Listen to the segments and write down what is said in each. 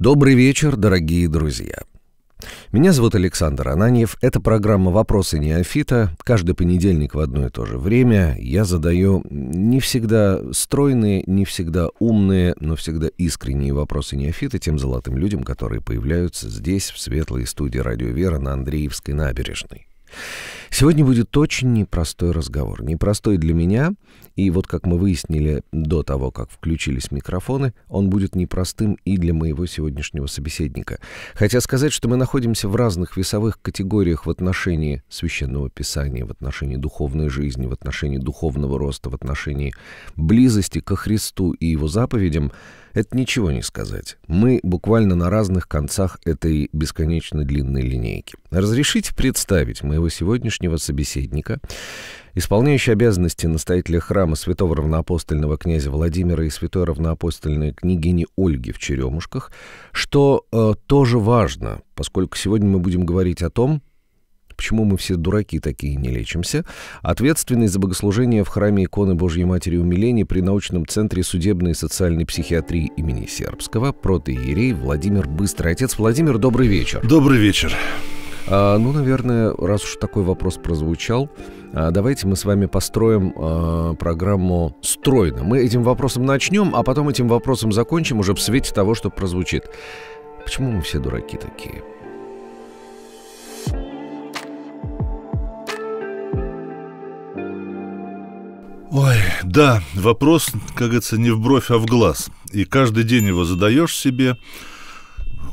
Добрый вечер, дорогие друзья. Меня зовут Александр Ананьев. Это программа «Вопросы неофита». Каждый понедельник в одно и то же время я задаю не всегда стройные, не всегда умные, но всегда искренние вопросы неофита тем золотым людям, которые появляются здесь, в светлой студии «Радио Вера» на Андреевской набережной. Сегодня будет очень непростой разговор. Непростой для меня, и вот как мы выяснили до того, как включились микрофоны, он будет непростым и для моего сегодняшнего собеседника. Хотя сказать, что мы находимся в разных весовых категориях в отношении священного писания, в отношении духовной жизни, в отношении духовного роста, в отношении близости ко Христу и его заповедям, это ничего не сказать. Мы буквально на разных концах этой бесконечно длинной линейки. Разрешите представить моего сегодняшнего сегодняшнего собеседника, исполняющий обязанности настоятеля храма святого равноапостольного князя Владимира и святой равноапостольной княгини Ольги в Черемушках, что э, тоже важно, поскольку сегодня мы будем говорить о том, почему мы все дураки такие не лечимся, ответственный за богослужение в храме иконы Божьей Матери Умиления при научном центре судебной и социальной психиатрии имени Сербского, протоиерей Владимир Быстрый. Отец Владимир, добрый вечер. Добрый вечер. А, ну, наверное, раз уж такой вопрос прозвучал, а, давайте мы с вами построим а, программу стройно. Мы этим вопросом начнем, а потом этим вопросом закончим уже в свете того, что прозвучит. Почему мы все дураки такие? Ой, да, вопрос, как говорится, не в бровь, а в глаз. И каждый день его задаешь себе,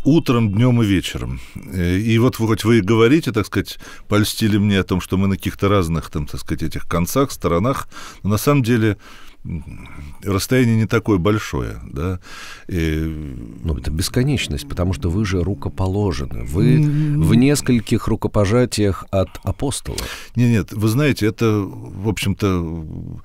утром, днем и вечером. Э, и вот хоть вы и говорите, так сказать, польстили мне о том, что мы на каких-то разных, там, так сказать, этих концах, сторонах, но на самом деле расстояние не такое большое, да. И... Ну, это бесконечность, потому что вы же рукоположены. Вы в нескольких рукопожатиях от апостола. Нет, нет, вы знаете, это, в общем-то,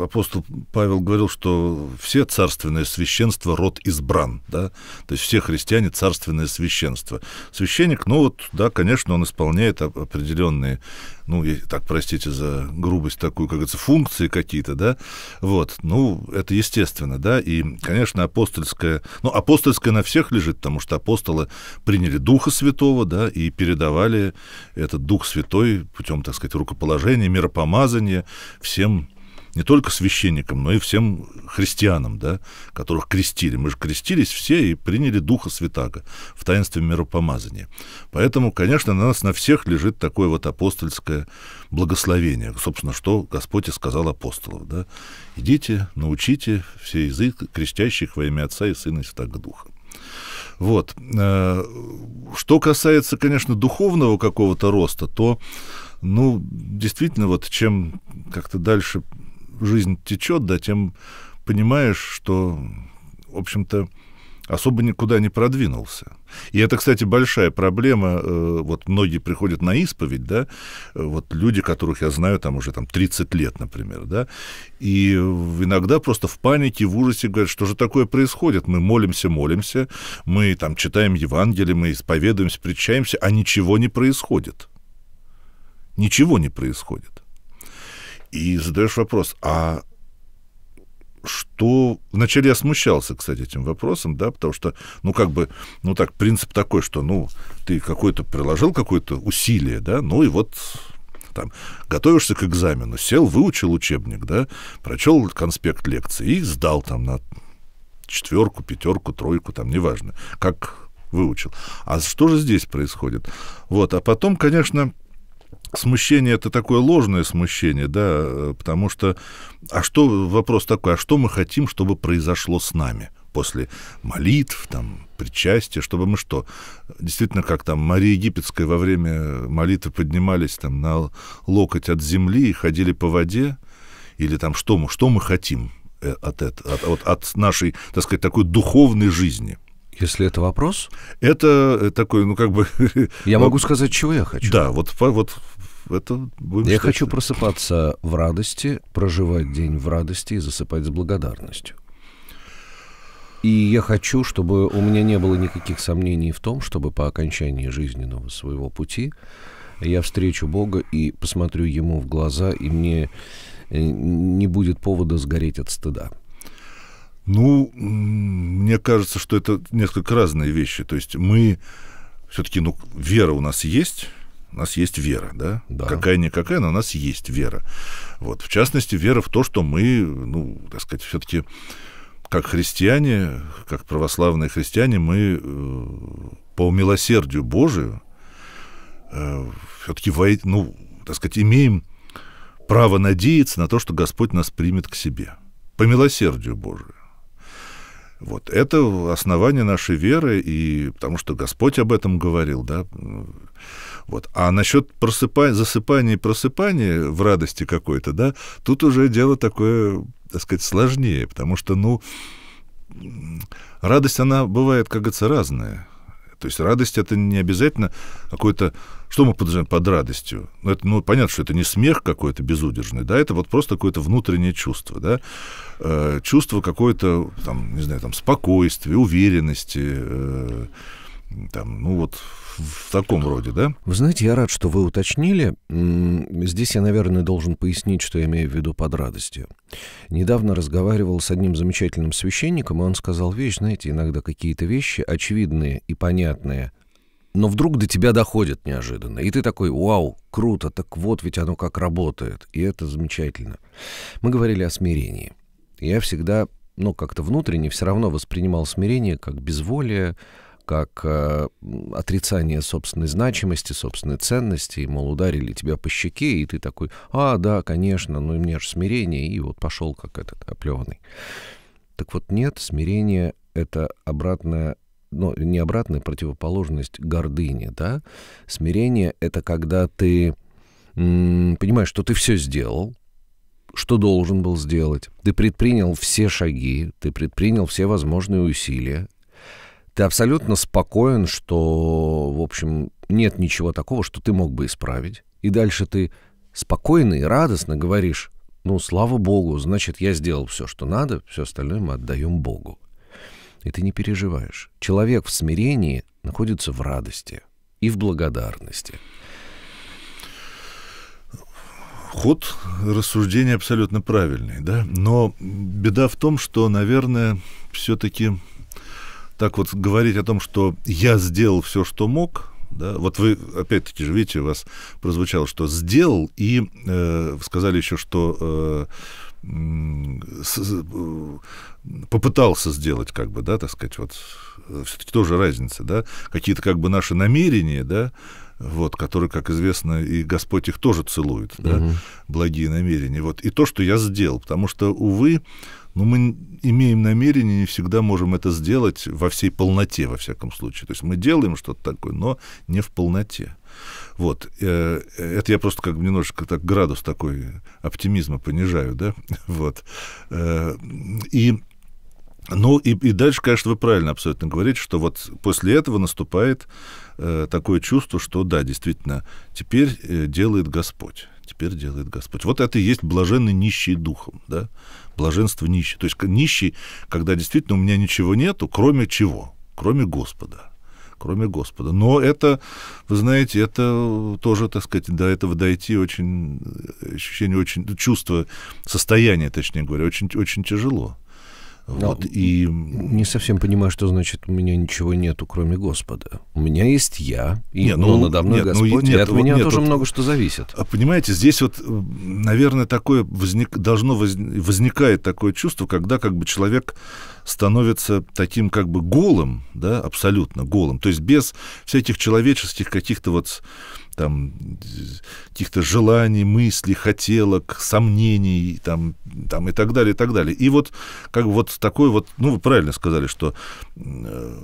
апостол Павел говорил, что все царственное священство род избран, да, то есть все христиане царственное священство. Священник, ну вот, да, конечно, он исполняет определенные, ну, так, простите за грубость такую, как говорится, функции какие-то, да, вот, ну, это естественно, да, и, конечно, апостольское, ну, апостольское на всех лежит, потому что апостолы приняли Духа Святого, да, и передавали этот Дух Святой путем, так сказать, рукоположения, миропомазания всем не только священникам, но и всем христианам, да, которых крестили. Мы же крестились все и приняли Духа Святаго в таинстве миропомазания. Поэтому, конечно, на нас на всех лежит такое вот апостольское благословение. Собственно, что Господь и сказал апостолов. Да? Идите, научите все язык крестящих во имя Отца и Сына и Святаго Духа. Вот. Э, что касается, конечно, духовного какого-то роста, то, ну, действительно, вот чем как-то дальше жизнь течет, да, тем понимаешь, что, в общем-то, особо никуда не продвинулся. И это, кстати, большая проблема. Э, вот многие приходят на исповедь, да, э, вот люди, которых я знаю там уже там 30 лет, например, да, и иногда просто в панике, в ужасе говорят, что же такое происходит? Мы молимся, молимся, мы там читаем Евангелие, мы исповедуемся, причаемся, а ничего не происходит. Ничего не происходит. И задаешь вопрос, а что... Вначале я смущался, кстати, этим вопросом, да, потому что, ну, как бы, ну, так, принцип такой, что, ну, ты какой-то приложил какое-то усилие, да, ну, и вот там, готовишься к экзамену, сел, выучил учебник, да, прочел конспект лекции и сдал там на четверку, пятерку, тройку, там, неважно, как выучил. А что же здесь происходит? Вот, а потом, конечно, смущение это такое ложное смущение, да, потому что, а что, вопрос такой, а что мы хотим, чтобы произошло с нами после молитв, там, причастия, чтобы мы что, действительно, как там Мария Египетская во время молитвы поднимались там на локоть от земли и ходили по воде, или там что мы, что мы хотим э, от, этого, от, от, от нашей, так сказать, такой духовной жизни. Если это вопрос? Это э, такой, ну как бы... Я могу сказать, чего я хочу. Да, вот, вот это будем Я хочу просыпаться в радости, проживать день в радости и засыпать с благодарностью. И я хочу, чтобы у меня не было никаких сомнений в том, чтобы по окончании жизненного своего пути я встречу Бога и посмотрю Ему в глаза, и мне э, не будет повода сгореть от стыда. Ну, мне кажется, что это несколько разные вещи. То есть мы все-таки, ну, вера у нас есть, у нас есть вера, да? да. Какая-никакая, но у нас есть вера. Вот. В частности, вера в то, что мы, ну, так сказать, все-таки как христиане, как православные христиане, мы э, по милосердию Божию э, все-таки, ну, так сказать, имеем право надеяться на то, что Господь нас примет к себе. По милосердию Божию. Вот это основание нашей веры, и потому что Господь об этом говорил, да. Вот. А насчет просыпания, засыпания и просыпания в радости какой-то, да, тут уже дело такое, так сказать, сложнее, потому что, ну, радость, она бывает, как говорится, разная. То есть радость это не обязательно какой-то... Что мы подразумеваем под радостью? Ну, это, ну, понятно, что это не смех какой-то безудержный, да, это вот просто какое-то внутреннее чувство, да, э, чувство какое-то, там, не знаю, там, спокойствия, уверенности, э, там, ну, вот, в таком роде, да? Вы знаете, я рад, что вы уточнили. Здесь я, наверное, должен пояснить, что я имею в виду под радостью. Недавно разговаривал с одним замечательным священником, и он сказал вещь, знаете, иногда какие-то вещи очевидные и понятные, но вдруг до тебя доходят неожиданно. И ты такой, вау, круто, так вот ведь оно как работает. И это замечательно. Мы говорили о смирении. Я всегда, ну, как-то внутренне все равно воспринимал смирение как безволие, как э, отрицание собственной значимости, собственной ценности, и, мол, ударили тебя по щеке, и ты такой, а, да, конечно, ну и мне же смирение, и вот пошел как этот оплеванный. Так вот нет, смирение — это обратная ну, не обратная противоположность гордыне, да? Смирение — это когда ты понимаешь, что ты все сделал, что должен был сделать. Ты предпринял все шаги, ты предпринял все возможные усилия, ты абсолютно спокоен, что, в общем, нет ничего такого, что ты мог бы исправить. И дальше ты спокойно и радостно говоришь, ну, слава Богу, значит, я сделал все, что надо, все остальное мы отдаем Богу. И ты не переживаешь. Человек в смирении находится в радости и в благодарности. Ход рассуждения абсолютно правильный, да? Но беда в том, что, наверное, все-таки так вот говорить о том, что я сделал все, что мог, да? Вот вы, опять-таки же, видите, у вас прозвучало, что сделал, и э, сказали еще, что э, э, попытался сделать, как бы, да, так сказать, вот э, все-таки тоже разница, да, какие-то как бы наши намерения, да, вот, которые, как известно, и Господь их тоже целует, да, угу. благие намерения, вот, и то, что я сделал, потому что, увы, но мы имеем намерение, не всегда можем это сделать во всей полноте, во всяком случае. То есть мы делаем что-то такое, но не в полноте. Вот. Э, э, это я просто как немножечко так градус такой оптимизма понижаю, да? Вот. Э, и ну и, и дальше, конечно, вы правильно абсолютно говорите, что вот после этого наступает э, такое чувство, что да, действительно, теперь э, делает Господь, теперь делает Господь. Вот это и есть блаженный нищий духом, да? блаженство нищий. То есть нищий, когда действительно у меня ничего нету, кроме чего? Кроме Господа кроме Господа. Но это, вы знаете, это тоже, так сказать, до этого дойти очень, ощущение очень, чувство, состояние, точнее говоря, очень, очень тяжело. Вот, Но ну, и... Не совсем понимаю, что значит у меня ничего нету, кроме Господа. У меня есть я, и нет, ну, надо мной нет, ну, Господь, ну, нет, и от вот, меня нет, тоже вот, много что зависит. А, понимаете, здесь вот, наверное, такое возник, должно воз, возникает такое чувство, когда как бы человек становится таким как бы голым, да, абсолютно голым, то есть без всяких человеческих каких-то вот там каких-то желаний, мыслей, хотелок, сомнений там, там и так далее, и так далее. И вот как бы вот такой вот, ну, вы правильно сказали, что э,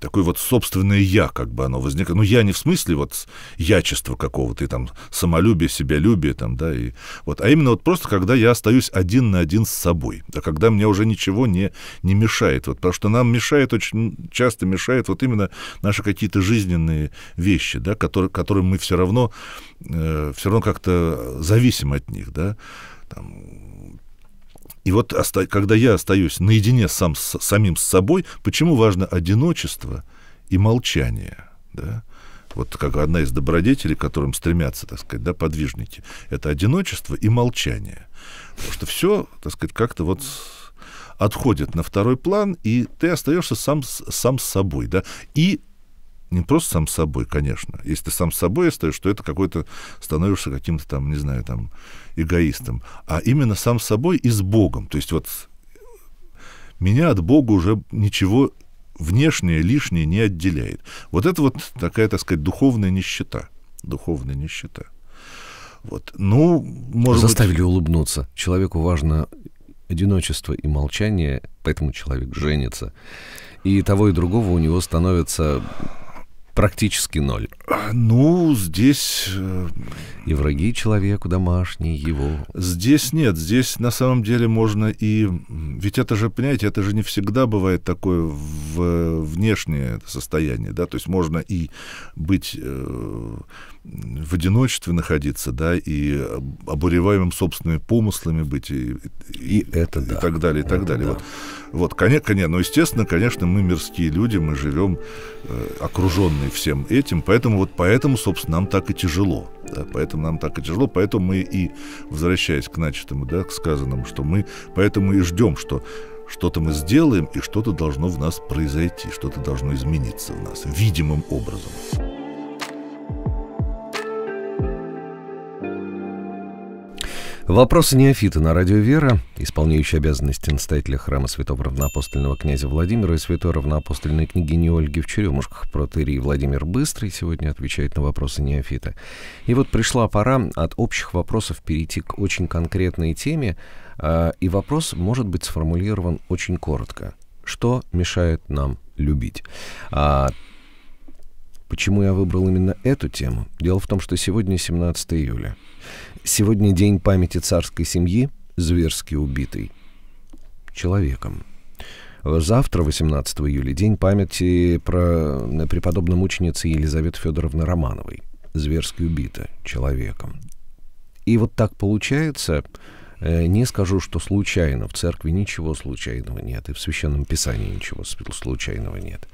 такое вот собственное «я», как бы оно возникает. Ну, я не в смысле вот ячества какого-то, и там самолюбие, себялюбие, там, да, и вот, а именно вот просто, когда я остаюсь один на один с собой, да, когда мне уже ничего не, не мешает, вот, потому что нам мешает, очень часто мешает вот именно наши какие-то жизненные вещи, да, которые, которые мы все равно, э, все равно как-то зависим от них, да, там, и вот когда я остаюсь наедине сам с самим с собой, почему важно одиночество и молчание, да? Вот как одна из добродетелей, к которым стремятся, так сказать, да, подвижники, это одиночество и молчание. Потому что все, так сказать, как-то вот отходит на второй план, и ты остаешься сам, сам с собой, да, и не просто сам с собой, конечно. Если ты сам с собой остаешься, то это какой-то становишься каким-то там, не знаю, там эгоистом, а именно сам собой и с Богом. То есть вот меня от Бога уже ничего внешнее, лишнее не отделяет. Вот это вот такая, так сказать, духовная нищета. Духовная нищета. Вот. Ну, может Заставили быть... улыбнуться. Человеку важно одиночество и молчание, поэтому человек женится. И того и другого у него становится Практически ноль. Ну, здесь... Э, и враги человеку домашние его. Здесь нет. Здесь на самом деле можно и... Ведь это же, понимаете, это же не всегда бывает такое внешнее состояние, да? То есть можно и быть э, в одиночестве находиться, да, и обуреваемым собственными помыслами быть, и, и, и это и да. так далее, и так это далее. Да. Вот, вот, конечно, нет, ну, но естественно, конечно, мы мирские люди, мы живем э, окруженные всем этим, поэтому вот поэтому, собственно, нам так и тяжело, да, поэтому нам так и тяжело, поэтому мы и возвращаясь к начатому, да, к сказанному, что мы поэтому и ждем, что что-то мы сделаем, и что-то должно в нас произойти, что-то должно измениться в нас видимым образом. Вопросы неофита на радио «Вера», исполняющий обязанности настоятеля храма святого равноапостольного князя Владимира и святой равноапостольной княгини Ольги в Черемушках протерии Владимир Быстрый сегодня отвечает на вопросы неофита. И вот пришла пора от общих вопросов перейти к очень конкретной теме, а, и вопрос может быть сформулирован очень коротко. Что мешает нам любить? А, почему я выбрал именно эту тему? Дело в том, что сегодня 17 июля – Сегодня день памяти царской семьи, зверски убитой человеком. Завтра, 18 июля, день памяти про э, преподобной мученицы Елизаветы Федоровны Романовой, зверски убита человеком. И вот так получается, э, не скажу, что случайно, в церкви ничего случайного нет, и в Священном Писании ничего случайного нет.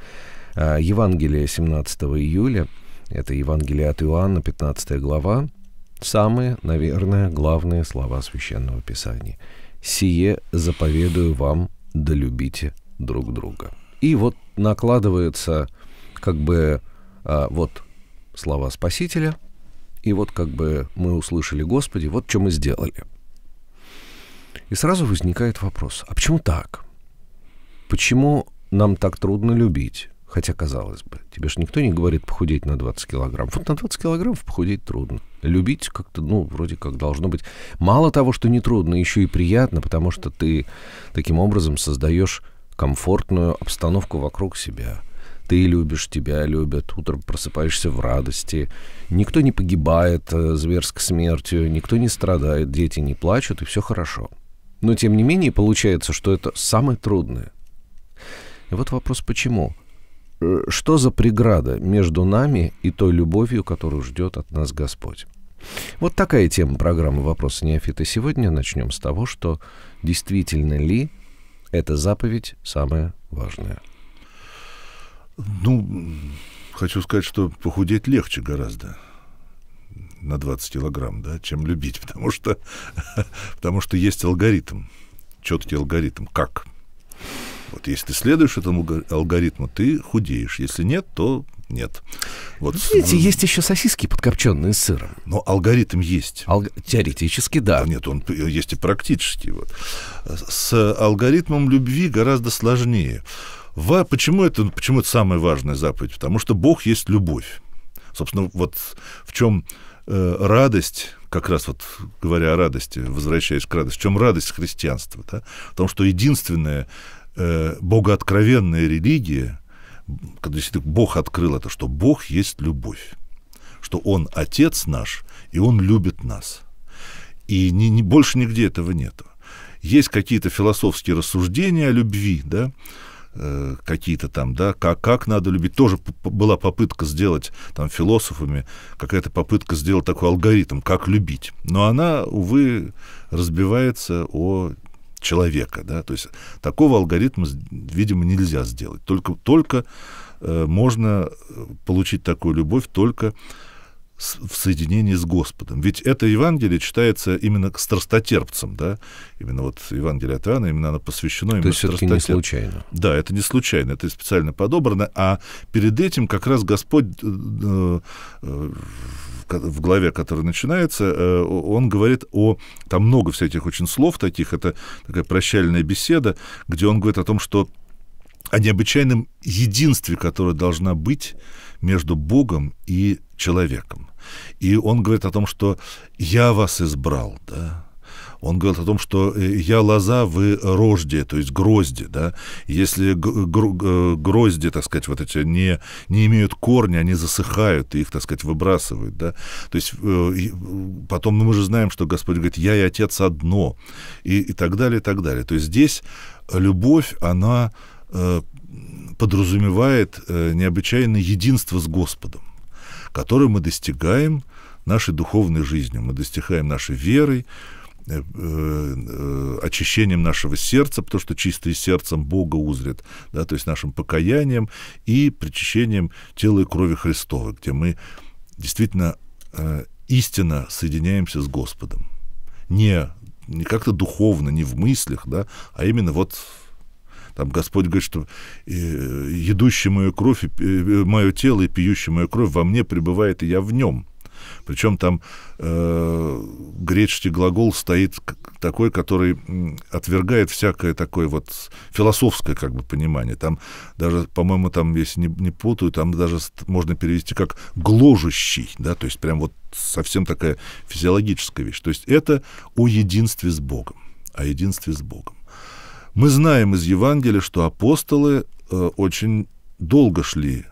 А, Евангелие 17 июля, это Евангелие от Иоанна, 15 глава, Самые, наверное, главные слова Священного Писания. «Сие заповедую вам, да любите друг друга». И вот накладывается как бы а, вот слова Спасителя, и вот как бы мы услышали Господи, вот что мы сделали. И сразу возникает вопрос, а почему так? Почему нам так трудно любить? Хотя, казалось бы, тебе же никто не говорит похудеть на 20 килограмм. Вот на 20 килограммов похудеть трудно. Любить как-то, ну, вроде как должно быть. Мало того, что не трудно, еще и приятно, потому что ты таким образом создаешь комфортную обстановку вокруг себя. Ты любишь, тебя любят, утром просыпаешься в радости. Никто не погибает э, зверской смертью, никто не страдает, дети не плачут, и все хорошо. Но, тем не менее, получается, что это самое трудное. И вот вопрос, почему? Э, что за преграда между нами и той любовью, которую ждет от нас Господь? Вот такая тема программы «Вопросы неофита» сегодня. Начнем с того, что действительно ли эта заповедь самая важная? Ну, хочу сказать, что похудеть легче гораздо на 20 килограмм, да, чем любить, потому что, потому что есть алгоритм, четкий алгоритм, как. Вот если ты следуешь этому алгоритму, ты худеешь. Если нет, то нет. Вот. Ну, видите, есть еще сосиски подкопченные с сыром. Но алгоритм есть. Ал... Теоретически, да. Но нет, он есть и практически. Вот. С алгоритмом любви гораздо сложнее. Во... Почему, это, почему это самая важная заповедь? Потому что Бог есть любовь. Собственно, вот в чем э, радость как раз вот говоря о радости, возвращаясь к радости, в чем радость христианства? Да? В том, что единственное э, богооткровенная религия, когда Бог открыл это, что Бог есть любовь, что Он Отец наш, и Он любит нас. И не, не, больше нигде этого нет. Есть какие-то философские рассуждения о любви, да, э, какие-то там, да, как, как надо любить. Тоже была попытка сделать там философами, какая-то попытка сделать такой алгоритм, как любить. Но она, увы, разбивается о человека. Да? То есть такого алгоритма, видимо, нельзя сделать. Только, только э, можно э, получить такую любовь только в соединении с Господом. Ведь это Евангелие читается именно к страстотерпцам, да? Именно вот Евангелие от Иоанна, именно оно посвящено То именно есть страстотерпцам. не случайно. Да, это не случайно, это специально подобрано. А перед этим как раз Господь э, э, в главе, которая начинается, э, он говорит о... Там много всяких очень слов таких, это такая прощальная беседа, где он говорит о том, что о необычайном единстве, которое должна быть между Богом и человеком. И он говорит о том, что «я вас избрал», да, он говорит о том, что э, я лоза, вы рожде, то есть грозди, да, если э, грозди, так сказать, вот эти не, не имеют корня, они засыхают, и их, так сказать, выбрасывают, да, то есть э, потом, ну, мы же знаем, что Господь говорит, я и Отец одно, и, и так далее, и так далее, то есть здесь любовь, она подразумевает необычайное единство с Господом, которое мы достигаем нашей духовной жизнью, мы достигаем нашей верой, Э, э, очищением нашего сердца, потому что чистое сердцем Бога узрит, да, то есть нашим покаянием и причащением тела и крови Христова, где мы действительно э, истинно соединяемся с Господом. Не, не как-то духовно, не в мыслях, да, а именно вот там Господь говорит, что едущий мою кровь, и мое тело и пьющий мою кровь во мне пребывает, и я в нем. Причем там э, греческий глагол стоит такой, который отвергает всякое такое вот философское как бы понимание. Там даже, по-моему, там, если не, не путаю, там даже можно перевести как гложущий, да, то есть прям вот совсем такая физиологическая вещь. То есть это о единстве с Богом, о единстве с Богом. Мы знаем из Евангелия, что апостолы э, очень долго шли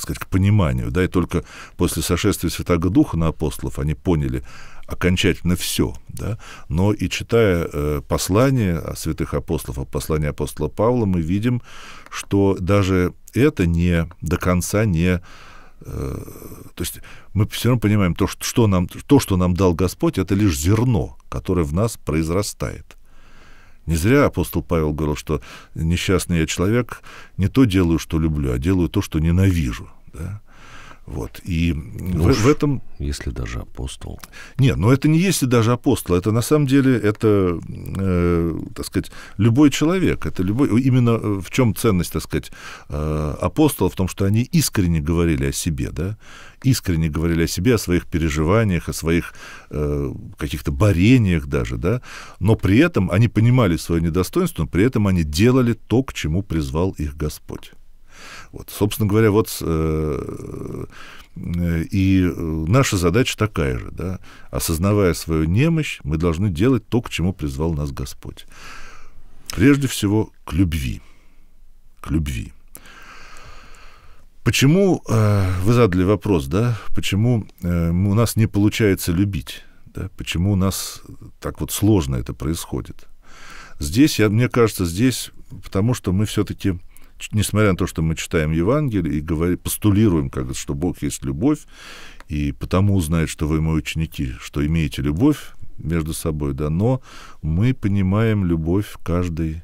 так сказать, к пониманию, да, и только после сошествия Святого Духа на апостолов они поняли окончательно все, да, но и читая э, послания святых апостолов, послание апостола Павла, мы видим, что даже это не до конца не э, то есть мы все равно понимаем, то что нам, то, что нам дал Господь, это лишь зерно, которое в нас произрастает. Не зря апостол Павел говорил, что несчастный я человек, не то делаю, что люблю, а делаю то, что ненавижу. Да? Вот. И ну, в, в этом... Если даже апостол. Нет, но это не если даже апостол. Это на самом деле, это, э, так сказать, любой человек. Это любой... Именно э, в чем ценность, так сказать, э, апостола, в том, что они искренне говорили о себе, да? Искренне говорили о себе, о своих переживаниях, о своих э, каких-то борениях даже, да? Но при этом они понимали свое недостоинство, но при этом они делали то, к чему призвал их Господь. Вот, собственно говоря, вот э, и э, наша задача такая же, да, осознавая свою немощь, мы должны делать то, к чему призвал нас Господь. Прежде всего, к любви. К любви. Почему, э, вы задали вопрос, да, почему э, у нас не получается любить, да, почему у нас так вот сложно это происходит? Здесь, я, мне кажется, здесь потому что мы все-таки несмотря на то, что мы читаем Евангелие и говорим, постулируем, как что Бог есть любовь, и потому узнает, что вы мои ученики, что имеете любовь между собой, да, но мы понимаем любовь каждый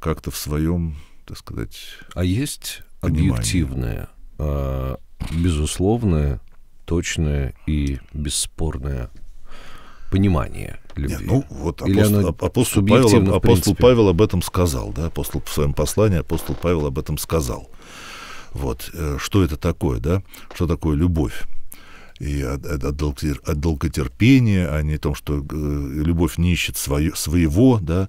как-то в своем, так сказать, А есть понимании. объективное, а, безусловное, точное и бесспорное понимание – любви. Нет, ну, вот апостол, Или оно апостол, Павел, апостол Павел об этом сказал, да, апостол в своем послании апостол Павел об этом сказал. Вот, э, что это такое, да, что такое любовь и от, от, долготерпения, а не о том, что э, любовь не ищет свое, своего, да,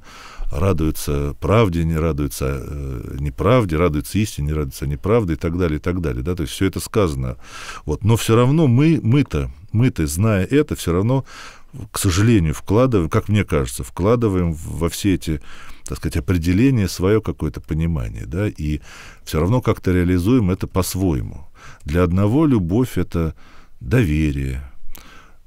радуется правде, не радуется э, неправде, радуется истине, не радуется неправде и так далее, и так далее, да, то есть все это сказано, вот, но все равно мы, мы-то, мы-то, зная это, все равно к сожалению, вкладываем, как мне кажется, вкладываем во все эти, так сказать, определения свое какое-то понимание, да, и все равно как-то реализуем это по-своему. Для одного любовь — это доверие,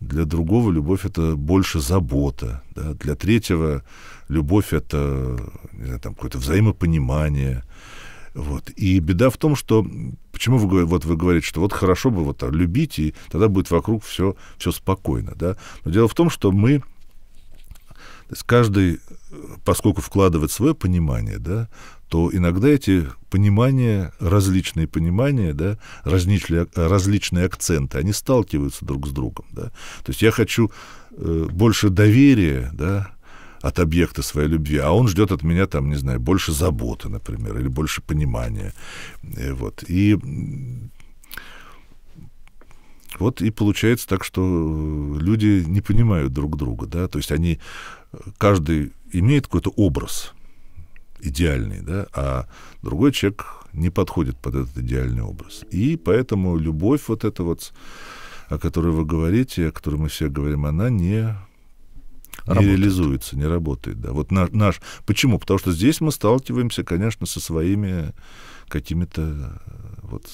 для другого любовь это больше забота, да? для третьего любовь это не знаю, там какое-то взаимопонимание, вот. И беда в том, что почему вы, вот вы говорите, что вот хорошо бы вот любить, и тогда будет вокруг все, все спокойно. Да? Но дело в том, что мы то есть каждый, поскольку вкладывает свое понимание, да, то иногда эти понимания, различные понимания, да, различные, различные акценты, они сталкиваются друг с другом. Да. То есть я хочу э, больше доверия, да, от объекта своей любви, а он ждет от меня, там, не знаю, больше заботы, например, или больше понимания. И э, вот. И вот и получается так, что э, люди не понимают друг друга, да, то есть они, каждый имеет какой-то образ идеальный, да, а другой человек не подходит под этот идеальный образ. И поэтому любовь вот эта вот, о которой вы говорите, о которой мы все говорим, она не работает. не реализуется, не работает. Да. Вот наш, наш... Почему? Потому что здесь мы сталкиваемся, конечно, со своими какими-то э, вот,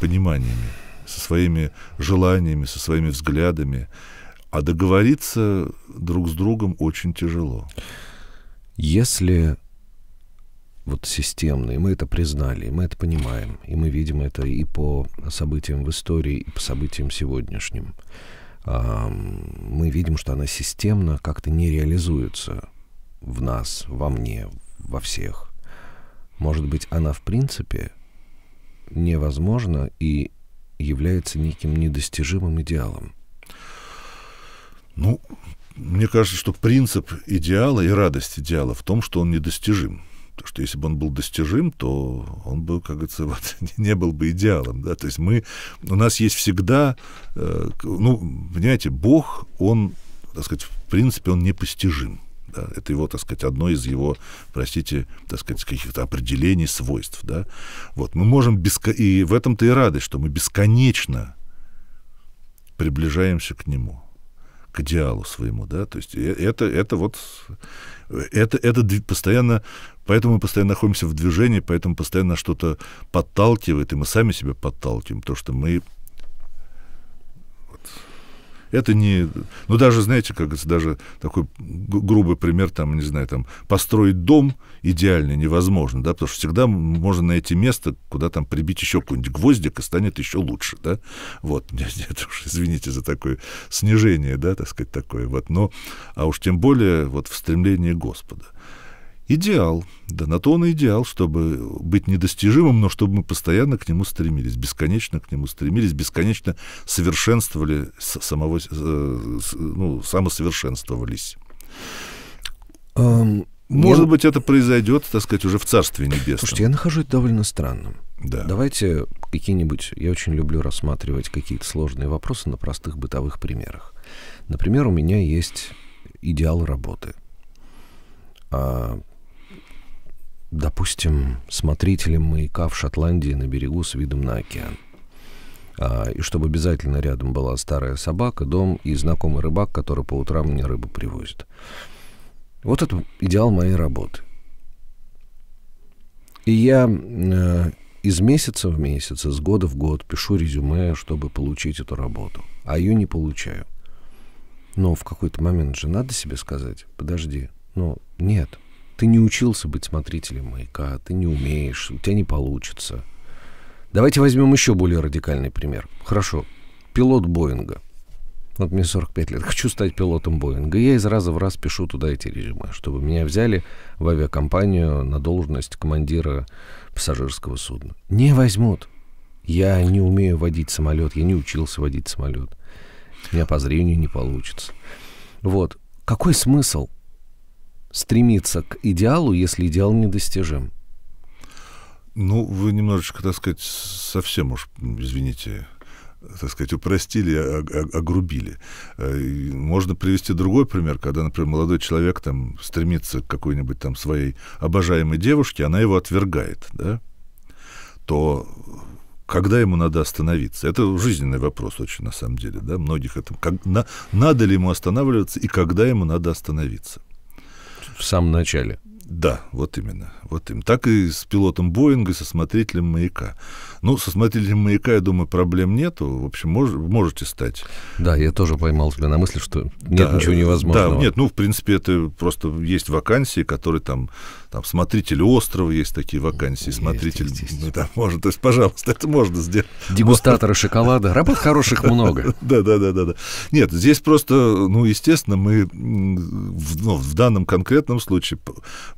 пониманиями, со своими желаниями, со своими взглядами. А договориться друг с другом очень тяжело. Если вот системно, мы это признали, мы это понимаем, и мы видим это и по событиям в истории, и по событиям сегодняшним мы видим, что она системно как-то не реализуется в нас, во мне, во всех. Может быть, она в принципе невозможна и является неким недостижимым идеалом. Ну, мне кажется, что принцип идеала и радость идеала в том, что он недостижим. Потому что если бы он был достижим, то он бы, как говорится, вот, не был бы идеалом. Да? То есть мы, у нас есть всегда, э, ну, понимаете, Бог, он, так сказать, в принципе, он непостижим. Да? Это его, так сказать, одно из его, простите, так сказать, каких-то определений, свойств. Да? Вот, мы можем, беско... и в этом-то и радость, что мы бесконечно приближаемся к нему – к идеалу своему, да, то есть э, это, это вот, это, это постоянно, поэтому мы постоянно находимся в движении, поэтому постоянно что-то подталкивает, и мы сами себя подталкиваем, то что мы это не... Ну, даже, знаете, как даже такой грубый пример, там, не знаю, там, построить дом идеально невозможно, да, потому что всегда можно найти место, куда там прибить еще какой-нибудь гвоздик, и станет еще лучше, да, вот, нет, уж извините за такое снижение, да, так сказать, такое, вот, но, а уж тем более вот в стремлении Господа. Идеал, да, на то он и идеал, чтобы быть недостижимым, но чтобы мы постоянно к нему стремились, бесконечно к нему стремились, бесконечно совершенствовали самого, э, ну, самосовершенствовались. Um может я... быть, это произойдет, так сказать, уже в Царстве Небесном. Слушайте, я нахожу это довольно странным. Да. Давайте какие-нибудь... Я очень люблю рассматривать какие-то сложные вопросы на простых бытовых примерах. Например, у меня есть идеал работы. А, допустим, смотрителем маяка в Шотландии на берегу с видом на океан. А, и чтобы обязательно рядом была старая собака, дом и знакомый рыбак, который по утрам мне рыбу привозит. Вот это идеал моей работы. И я э, из месяца в месяц, из года в год пишу резюме, чтобы получить эту работу, а ее не получаю. Но в какой-то момент же надо себе сказать, подожди, ну нет, ты не учился быть смотрителем маяка, ты не умеешь, у тебя не получится. Давайте возьмем еще более радикальный пример. Хорошо, пилот Боинга. Вот мне 45 лет. Хочу стать пилотом Боинга. Я из раза в раз пишу туда эти резюме, чтобы меня взяли в авиакомпанию на должность командира пассажирского судна. Не возьмут. Я не умею водить самолет, я не учился водить самолет. У меня по зрению не получится. Вот. Какой смысл стремиться к идеалу, если идеал недостижим? Ну, вы немножечко, так сказать, совсем уж, извините, так сказать, упростили, а, а, а, огрубили. Э, можно привести другой пример, когда, например, молодой человек там стремится к какой-нибудь там своей обожаемой девушке, она его отвергает, да, то когда ему надо остановиться? Это жизненный вопрос очень, на самом деле, да, многих это... Как, на, надо ли ему останавливаться и когда ему надо остановиться? В самом начале. Да, вот именно. Вот им. Так и с пилотом Боинга, со смотрителем маяка. Ну, со смотрителем маяка, я думаю, проблем нету. В общем, мож, можете стать. Да, я тоже поймал тебя на мысли, что нет да, ничего э, невозможного. Да, нет, ну, в принципе, это просто есть вакансии, которые там, там смотритель острова, есть такие вакансии, есть, смотритель... Есть, есть. Ну, да, можно, то есть, пожалуйста, это можно сделать. Дегустаторы шоколада. Работ хороших много. Да, да, да, да, да. Нет, здесь просто, ну, естественно, мы ну, в данном конкретном случае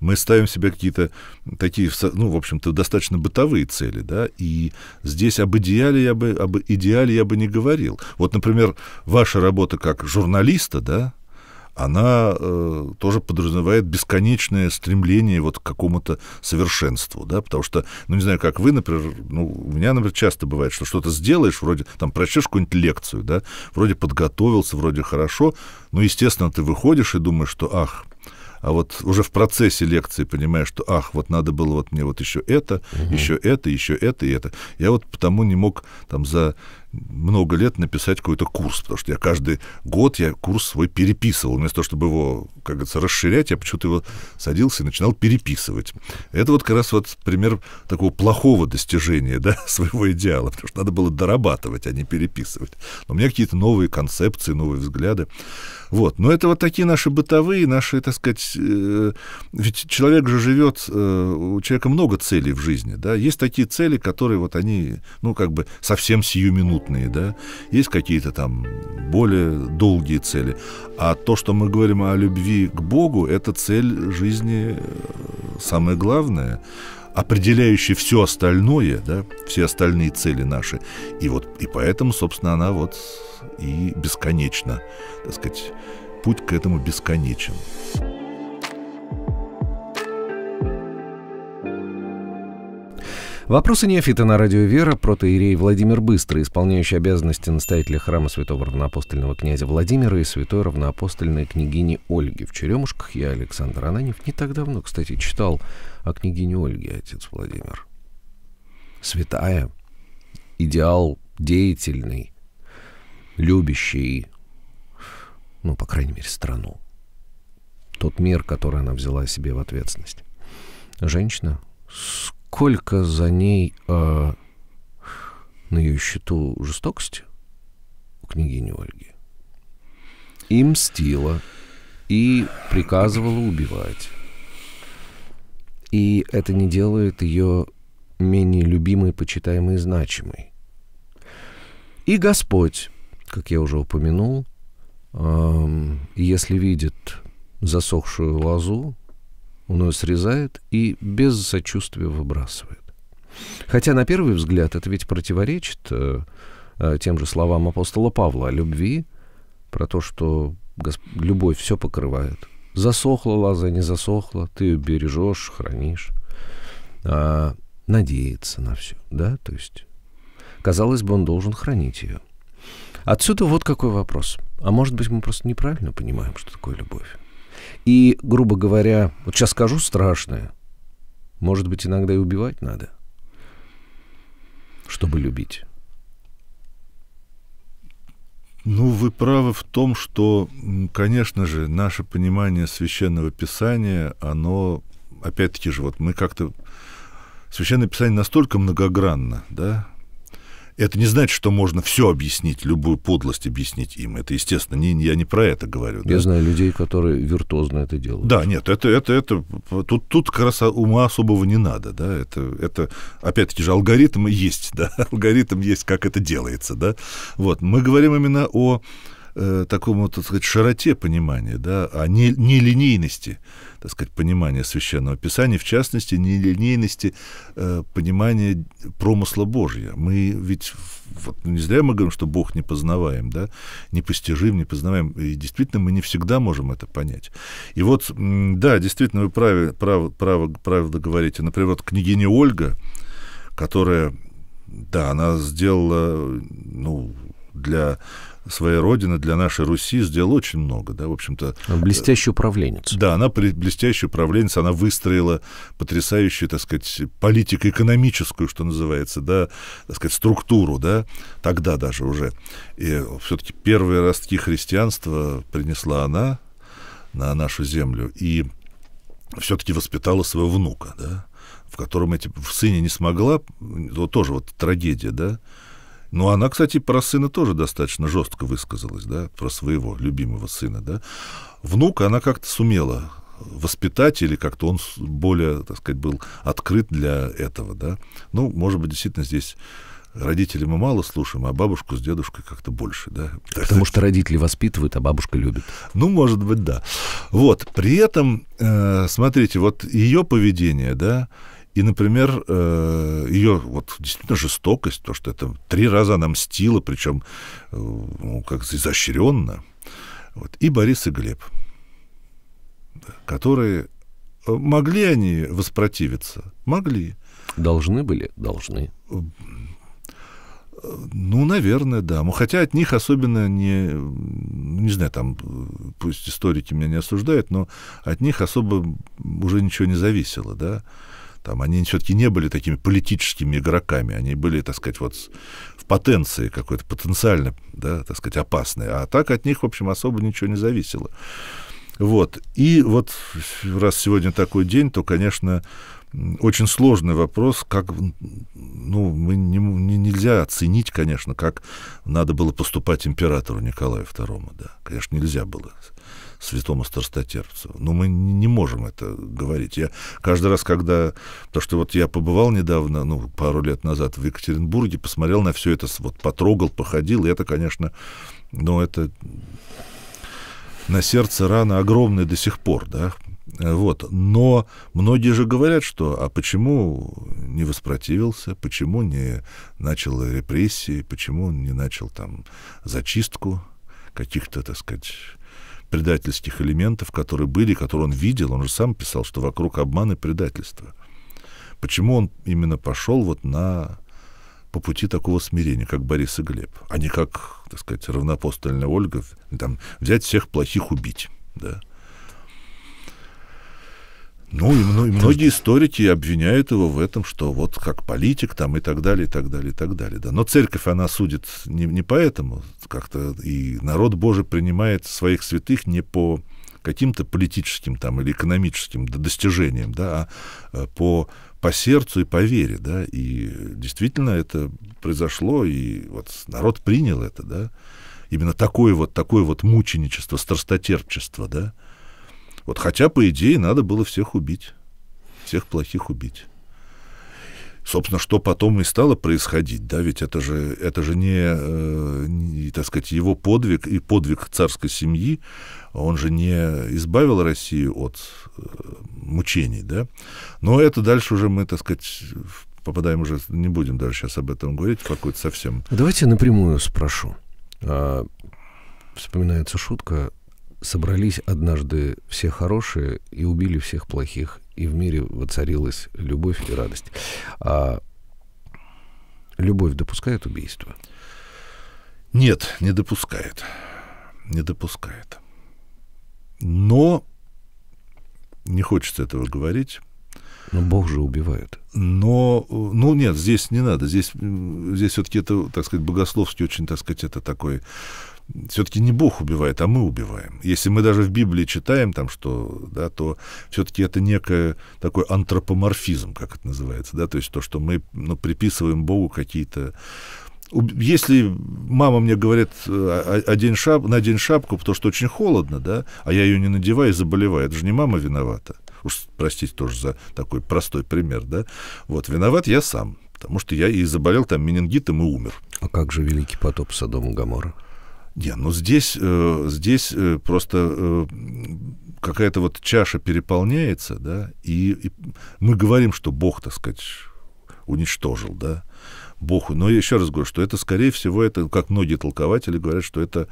мы ставим себе какие-то такие, ну, в общем-то, достаточно бытовые цели, да, и здесь об идеале я бы, об идеале я бы не говорил. Вот, например, ваша работа как журналиста, да, она э, тоже подразумевает бесконечное стремление вот к какому-то совершенству, да, потому что, ну, не знаю, как вы, например, ну, у меня, например, часто бывает, что что-то сделаешь, вроде, там, прочтешь какую-нибудь лекцию, да, вроде подготовился, вроде хорошо, но, естественно, ты выходишь и думаешь, что, ах, а вот уже в процессе лекции понимаешь, что, ах, вот надо было вот мне вот еще это, угу. еще это, еще это и это. Я вот потому не мог там за много лет написать какой-то курс, потому что я каждый год я курс свой переписывал. Вместо того, чтобы его, как говорится, расширять, я почему-то его садился и начинал переписывать. Это вот как раз вот пример такого плохого достижения да, своего идеала, потому что надо было дорабатывать, а не переписывать. Но у меня какие-то новые концепции, новые взгляды. Вот. Но это вот такие наши бытовые, наши, так сказать... Э, ведь человек же живет... Э, у человека много целей в жизни, да? Есть такие цели, которые вот они, ну, как бы совсем сиюминутные конкретные, да, есть какие-то там более долгие цели. А то, что мы говорим о любви к Богу, это цель жизни э, самое главное определяющая все остальное, да, все остальные цели наши. И вот и поэтому, собственно, она вот и бесконечна, так сказать, путь к этому бесконечен. Вопросы неофита на радио «Вера» протоиерей Владимир Быстрый, исполняющий обязанности настоятеля храма святого равноапостольного князя Владимира и святой равноапостольной княгини Ольги. В Черемушках я, Александр Ананев, не так давно, кстати, читал о княгине Ольге, отец Владимир. Святая, идеал деятельный, любящий, ну, по крайней мере, страну. Тот мир, который она взяла себе в ответственность. Женщина с сколько за ней э, на ее счету жестокости у княгини Ольги. И мстила, и приказывала убивать. И это не делает ее менее любимой, почитаемой и значимой. И Господь, как я уже упомянул, э, если видит засохшую лозу, он ее срезает и без сочувствия выбрасывает. Хотя на первый взгляд это ведь противоречит э, э тем же словам апостола Павла о любви, про то, что Госп... любовь все покрывает. Засохла лоза, не засохла, ты ее бережешь, хранишь. А, надеется на все, да, то есть, казалось бы, он должен хранить ее. Отсюда вот какой вопрос. А может быть, мы просто неправильно понимаем, что такое любовь? И, грубо говоря, вот сейчас скажу страшное. Может быть, иногда и убивать надо, чтобы любить. Ну, вы правы в том, что, конечно же, наше понимание священного писания, оно, опять-таки же, вот мы как-то... Священное писание настолько многогранно, да, это не значит, что можно все объяснить, любую подлость объяснить им. Это, естественно, не, я не про это говорю. Я да? знаю людей, которые виртуозно это делают. Да, нет, это, это, это, тут, тут как раз ума особого не надо, да, это, это опять-таки же, алгоритм есть, да, алгоритм есть, как это делается, да. Вот, мы говорим именно о Э, такому, так сказать, широте понимания, да, о а не, нелинейности, так сказать, понимания священного писания, в частности, нелинейности э, понимания промысла Божья. Мы ведь вот, не зря мы говорим, что Бог не познаваем, да, непостижим, не познаваем. И действительно, мы не всегда можем это понять. И вот, да, действительно, вы праве, право, право, правда говорите. Например, вот княгиня Ольга, которая, да, она сделала, ну, для своей родины, для нашей Руси сделала очень много, да, в общем-то. Блестящую правленницу. Да, она блестящую правленницу, она выстроила потрясающую, так сказать, политико-экономическую, что называется, да, так сказать, структуру, да, тогда даже уже. И все-таки первые ростки христианства принесла она на нашу землю и все-таки воспитала своего внука, да, в котором эти в сыне не смогла, вот тоже вот трагедия, да, ну, она, кстати, про сына тоже достаточно жестко высказалась, да, про своего любимого сына, да. Внука она как-то сумела воспитать или как-то он более, так сказать, был открыт для этого, да. Ну, может быть, действительно здесь родители мы мало слушаем, а бабушку с дедушкой как-то больше, да. Потому что родители воспитывают, а бабушка любит. Ну, может быть, да. Вот, при этом, э, смотрите, вот ее поведение, да, и, например, э, ее вот действительно жестокость, то, что это три раза она мстила, причем э, ну, как изощренно. Вот. И Борис и Глеб, которые э, могли они воспротивиться? Могли. Должны были? Должны. Ну, наверное, да. Ну, хотя от них особенно не... Не знаю, там, пусть историки меня не осуждают, но от них особо уже ничего не зависело, да. Там они все-таки не были такими политическими игроками, они были, так сказать, вот в потенции какой-то потенциально, да, так сказать, опасные. А так от них, в общем, особо ничего не зависело. Вот. И вот раз сегодня такой день, то, конечно, очень сложный вопрос, как, ну, мы не, не, нельзя оценить, конечно, как надо было поступать императору Николаю II, да, конечно, нельзя было святому старстотерпцу. Но ну, мы не можем это говорить. Я каждый раз, когда... то, что вот я побывал недавно, ну, пару лет назад в Екатеринбурге, посмотрел на все это, вот потрогал, походил, и это, конечно, ну, это на сердце рана огромная до сих пор, да, вот. Но многие же говорят, что а почему не воспротивился, почему не начал репрессии, почему не начал там зачистку каких-то, так сказать, предательских элементов, которые были, которые он видел. Он же сам писал, что вокруг обман и предательство. Почему он именно пошел вот на по пути такого смирения, как Борис и Глеб, а не как, так сказать, равнопостольная Ольга, там, взять всех плохих убить, да. Ну, и, и многие историки обвиняют его в этом, что вот как политик там и так далее, и так далее, и так далее. Да. Но церковь, она судит не, не поэтому как-то, и народ Божий принимает своих святых не по каким-то политическим там или экономическим достижениям, да, а э, по, по сердцу и по вере, да, и действительно это произошло, и вот народ принял это, да, именно такое вот, такое вот мученичество, страстотерпчество, да, вот хотя, по идее, надо было всех убить, всех плохих убить. Собственно, что потом и стало происходить, да, ведь это же, это же не, э, не, так сказать, его подвиг и подвиг царской семьи, он же не избавил Россию от э, мучений, да, но это дальше уже мы, так сказать, попадаем уже, не будем даже сейчас об этом говорить, какой-то совсем. Давайте напрямую спрошу. А, вспоминается шутка, собрались однажды все хорошие и убили всех плохих, и в мире воцарилась любовь и радость. А любовь допускает убийство? Нет, не допускает. Не допускает. Но не хочется этого говорить. Но Бог же убивает. Но, ну нет, здесь не надо. Здесь, здесь все-таки это, так сказать, богословский очень, так сказать, это такой все-таки не Бог убивает, а мы убиваем. Если мы даже в Библии читаем там что, да, то все-таки это некое такой антропоморфизм, как это называется, да, то есть то, что мы ну, приписываем Богу какие-то если мама мне говорит, э, одень шап, надень шапку, потому что очень холодно, да, а я ее не надеваю и заболеваю, это же не мама виновата. Уж простите тоже за такой простой пример, да. Вот, виноват я сам, потому что я и заболел там менингитом и умер. А как же великий потоп Содома Гамора? Не, ну здесь, э, здесь э, просто э, какая-то вот чаша переполняется, да, и, и мы говорим, что Бог, так сказать, уничтожил, да, Богу. Но еще раз говорю, что это, скорее всего, это, как многие толкователи говорят, что это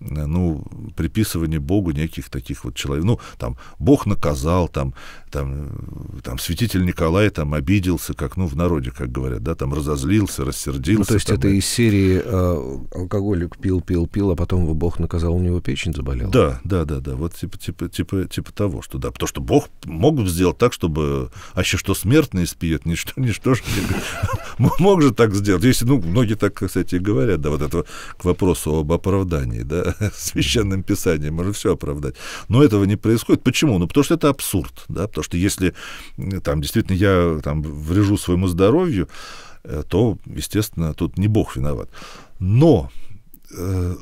Э, ну, приписывание Богу неких таких вот человек. Ну, там, Бог наказал, там, там, э, там святитель Николай там обиделся, как, ну, в народе, как говорят, да, там разозлился, рассердился. Ну, то есть там, это и... из серии э, алкоголик пил, пил, пил, а потом его Бог наказал, у него печень заболела. Да, да, да, да, вот типа, типа, типа, типа того, что да, потому что Бог мог бы сделать так, чтобы, а еще что смертный спьет, ничто, ничто же мог же так сделать. Если, ну, многие так, кстати, говорят, да, вот это к вопросу об оправдании, да, священным писанием, можно все оправдать. Но этого не происходит. Почему? Ну, потому что это абсурд, да, потому что если э, там действительно я там врежу своему здоровью, э, то, естественно, тут не Бог виноват. Но э,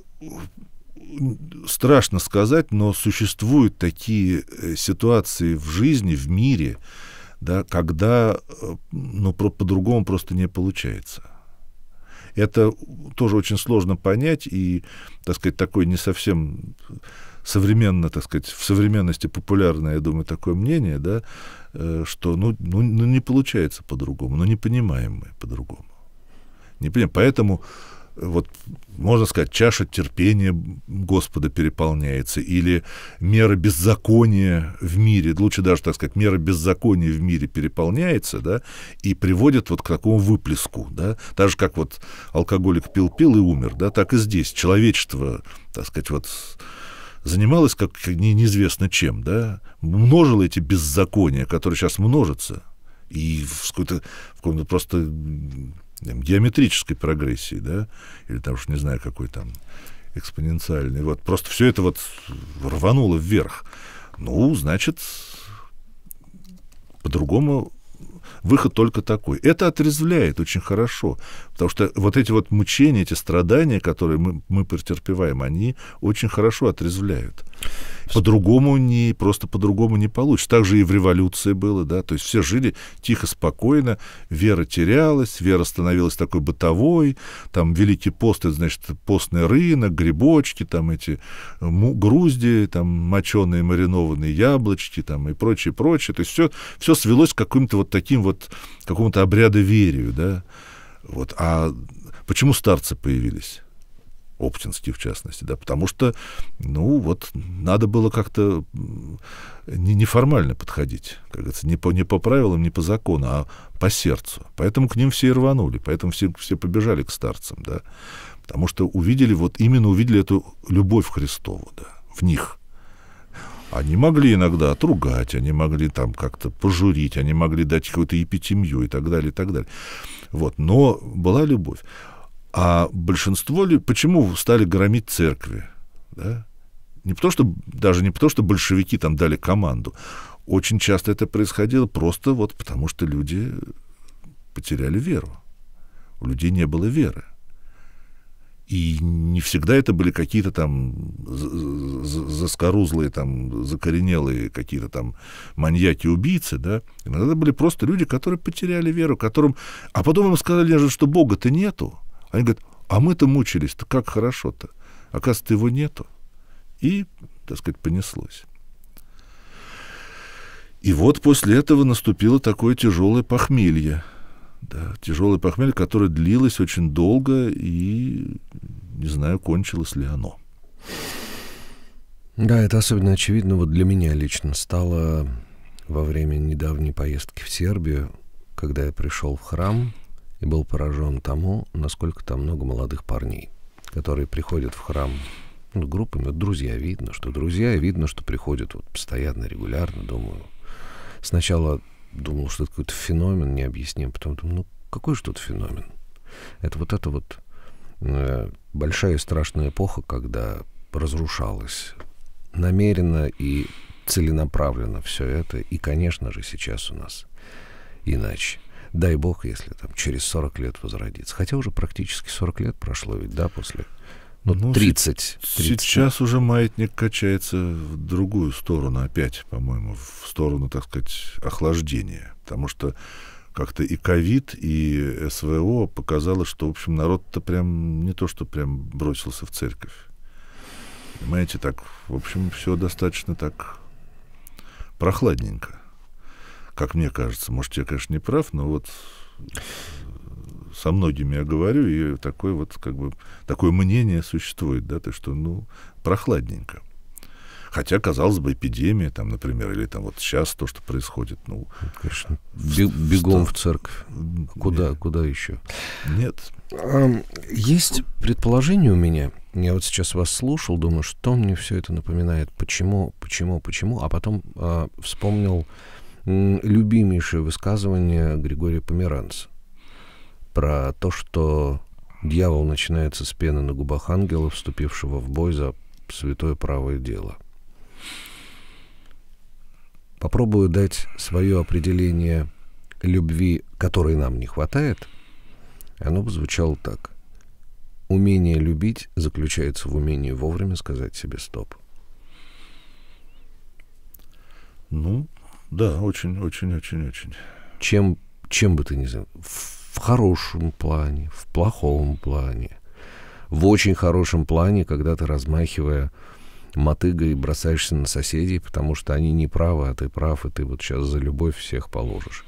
страшно сказать, но существуют такие э, ситуации в жизни, в мире, да, когда ну, про по-другому просто не получается. Это тоже очень сложно понять, и, так сказать, такое не совсем современно, так сказать, в современности популярное, я думаю, такое мнение, да, э, что ну, ну, ну не получается по-другому, ну не понимаем мы по-другому. Не понимаем. Поэтому вот, можно сказать, чаша терпения Господа переполняется, или мера беззакония в мире, лучше даже так сказать, мера беззакония в мире переполняется, да, и приводит вот к такому выплеску, да, так же, как вот алкоголик пил-пил и умер, да, так и здесь человечество, так сказать, вот занималось как неизвестно чем, да, множило эти беззакония, которые сейчас множатся, и в какой то в какой то просто там, геометрической прогрессии, да, или там уж не знаю какой там экспоненциальный. Вот просто все это вот рвануло вверх. Ну, значит, по-другому выход только такой. Это отрезвляет очень хорошо, потому что вот эти вот мучения, эти страдания, которые мы, мы претерпеваем, они очень хорошо отрезвляют. По-другому не, просто по-другому не получится. Так же и в революции было, да, то есть все жили тихо, спокойно, вера терялась, вера становилась такой бытовой, там Великий пост, это значит постный рынок, грибочки, там эти э, грузди, там моченые маринованные яблочки, там и прочее, прочее. То есть все, все свелось к каким-то вот таким вот, какому-то обрядоверию, да. Вот. А почему старцы появились? Оптинский, в частности, да, потому что, ну, вот надо было как-то не, неформально подходить, как говорится, не по, не по правилам, не по закону, а по сердцу. Поэтому к ним все и рванули, поэтому все, все побежали к старцам, да, потому что увидели, вот именно увидели эту любовь Христову, да, в них – они могли иногда отругать, они могли там как-то пожурить, они могли дать какую-то эпитемию и так далее, и так далее. Вот. Но была любовь. А большинство ли, почему стали громить церкви? Да? Не потому, что, даже не потому, что большевики там дали команду. Очень часто это происходило просто вот потому, что люди потеряли веру. У людей не было веры. И не всегда это были какие-то там заскорузлые, там, закоренелые какие-то там маньяки-убийцы, да. Иногда это были просто люди, которые потеряли веру, которым... А потом им сказали, что Бога-то нету. Они говорят, а мы-то мучились-то, как хорошо-то. Оказывается, его нету. И, так сказать, понеслось. И вот после этого наступило такое тяжелое похмелье. Да, тяжелое похмелье, которое длилось очень долго, и не знаю, кончилось ли оно. Да, это особенно очевидно вот для меня лично стало во время недавней поездки в Сербию, когда я пришел в храм, и был поражен тому, насколько там много молодых парней, которые приходят в храм ну, группами. Вот друзья видно, что друзья, видно, что приходят вот постоянно, регулярно, думаю. Сначала думал, что это какой-то феномен необъясним, потом думаю, ну какой же тут феномен? Это вот это вот э, большая и страшная эпоха, когда разрушалось намеренно и целенаправленно все это. И, конечно же, сейчас у нас иначе дай бог, если там через 40 лет возродится. Хотя уже практически 40 лет прошло ведь, да, после... Ну, ну 30, 30. Сейчас уже маятник качается в другую сторону опять, по-моему, в сторону, так сказать, охлаждения. Потому что как-то и ковид, и СВО показало, что, в общем, народ-то прям не то, что прям бросился в церковь. Понимаете, так, в общем, все достаточно так прохладненько как мне кажется, может, я, конечно, не прав, но вот со многими я говорю, и такое вот, как бы, такое мнение существует, да, то, что, ну, прохладненько. Хотя, казалось бы, эпидемия, там, например, или там вот сейчас то, что происходит, ну... ну конечно. Бегом в церковь. Куда, Нет. куда еще? Нет. Есть предположение у меня. Я вот сейчас вас слушал, думаю, что мне все это напоминает. Почему, почему, почему? А потом э, вспомнил любимейшее высказывание Григория Померанца про то, что дьявол начинается с пены на губах ангела, вступившего в бой за святое правое дело. Попробую дать свое определение любви, которой нам не хватает. Оно бы звучало так. Умение любить заключается в умении вовремя сказать себе «стоп». Ну, да, очень, очень, очень, очень. Чем, чем бы ты ни занимался, в хорошем плане, в плохом плане, в очень хорошем плане, когда ты размахивая мотыгой бросаешься на соседей, потому что они не правы, а ты прав, и ты вот сейчас за любовь всех положишь.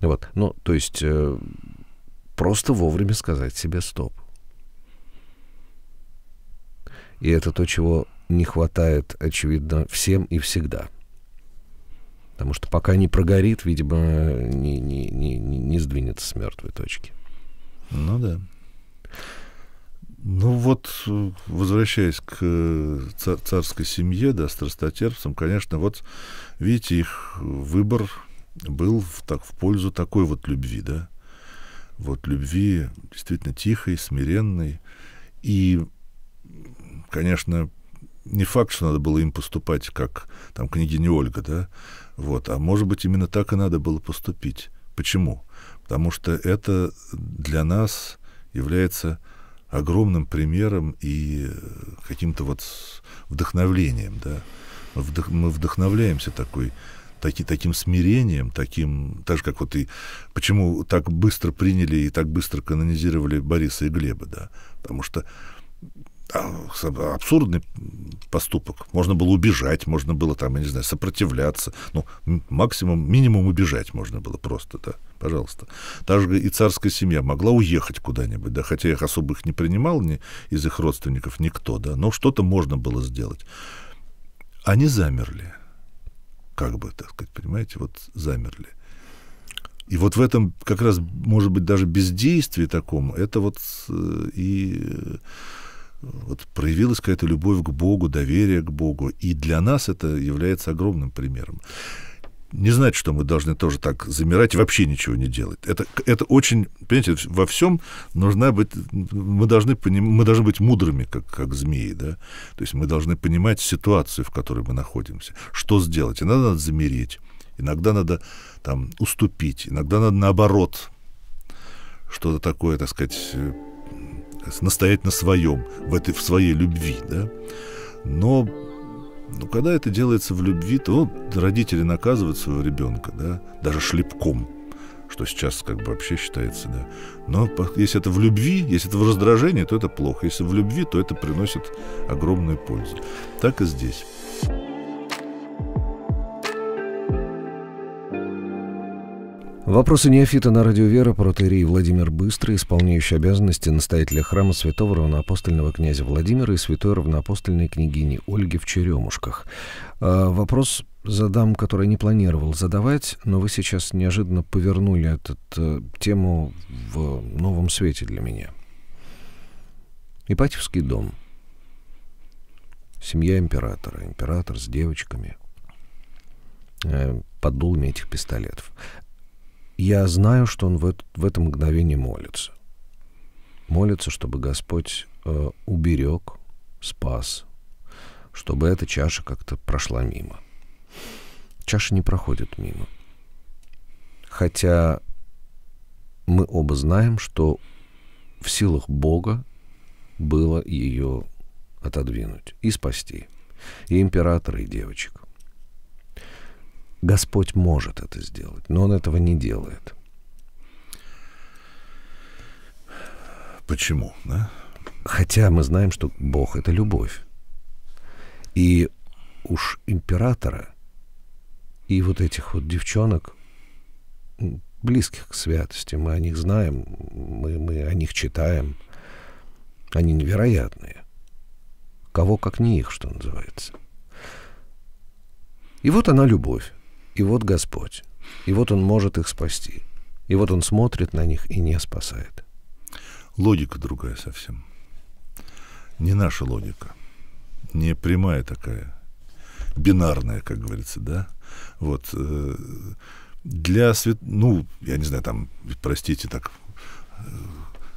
Вот, ну, то есть э, просто вовремя сказать себе стоп. И это то, чего не хватает, очевидно, всем и всегда – Потому что пока не прогорит, видимо, не, не, не, не сдвинется с мертвой точки. Ну да. Ну вот, э, возвращаясь к э, царской семье, да, страстотерпцам, конечно, вот, видите, их выбор был в, так, в пользу такой вот любви, да, вот любви действительно тихой, смиренной, и, конечно, не факт, что надо было им поступать, как там княгиня Ольга, да, вот. А может быть, именно так и надо было поступить. Почему? Потому что это для нас является огромным примером и э, каким-то вот вдохновлением. Да? Вдох, мы вдохновляемся такой таки, таким смирением, таким, так же, как вот и почему так быстро приняли и так быстро канонизировали Бориса и Глеба, да, потому что абсурдный поступок. Можно было убежать, можно было там, я не знаю, сопротивляться. Ну, максимум, минимум убежать можно было просто, да. Пожалуйста. Даже и царская семья могла уехать куда-нибудь, да, хотя их особо их не принимал ни из их родственников никто, да, но что-то можно было сделать. Они замерли. Как бы, так сказать, понимаете, вот замерли. И вот в этом как раз, может быть, даже бездействии такому это вот э, и э, вот проявилась какая-то любовь к Богу, доверие к Богу. И для нас это является огромным примером. Не значит, что мы должны тоже так замирать и вообще ничего не делать. Это, это очень, понимаете, во всем нужна быть, мы должны, поним, мы должны быть мудрыми, как, как змеи, да. То есть мы должны понимать ситуацию, в которой мы находимся, что сделать. Иногда надо замереть, иногда надо там уступить, иногда надо наоборот что-то такое, так сказать, э, сказать, настоять на своем, в, этой, в своей любви, да. Но ну, когда это делается в любви, то ну, родители наказывают своего ребенка, да, даже шлепком, что сейчас как бы вообще считается, да. Но если это в любви, если это в раздражении, то это плохо. Если в любви, то это приносит огромную пользу. Так и здесь. Вопросы неофита на радио «Вера» протеерей Владимир Быстрый, исполняющий обязанности настоятеля храма святого равноапостольного князя Владимира и святой равноапостольной княгини Ольги в Черемушках. А, вопрос задам, который не планировал задавать, но вы сейчас неожиданно повернули эту э, тему в новом свете для меня. Ипатьевский дом. Семья императора. Император с девочками. Э, Под дулами этих пистолетов я знаю, что он в, это, в этом мгновении молится. Молится, чтобы Господь э, уберег, спас, чтобы эта чаша как-то прошла мимо. Чаша не проходит мимо. Хотя мы оба знаем, что в силах Бога было ее отодвинуть и спасти. И императора, и девочек. Господь может это сделать, но Он этого не делает. Почему? Да? Хотя мы знаем, что Бог — это любовь. И уж императора и вот этих вот девчонок, близких к святости, мы о них знаем, мы, мы о них читаем, они невероятные. Кого как не их, что называется. И вот она любовь. И вот Господь. И вот Он может их спасти. И вот Он смотрит на них и не спасает. Логика другая совсем. Не наша логика. Не прямая такая. Бинарная, как говорится, да? Вот. Э, для свет... Ну, я не знаю, там, простите, так э,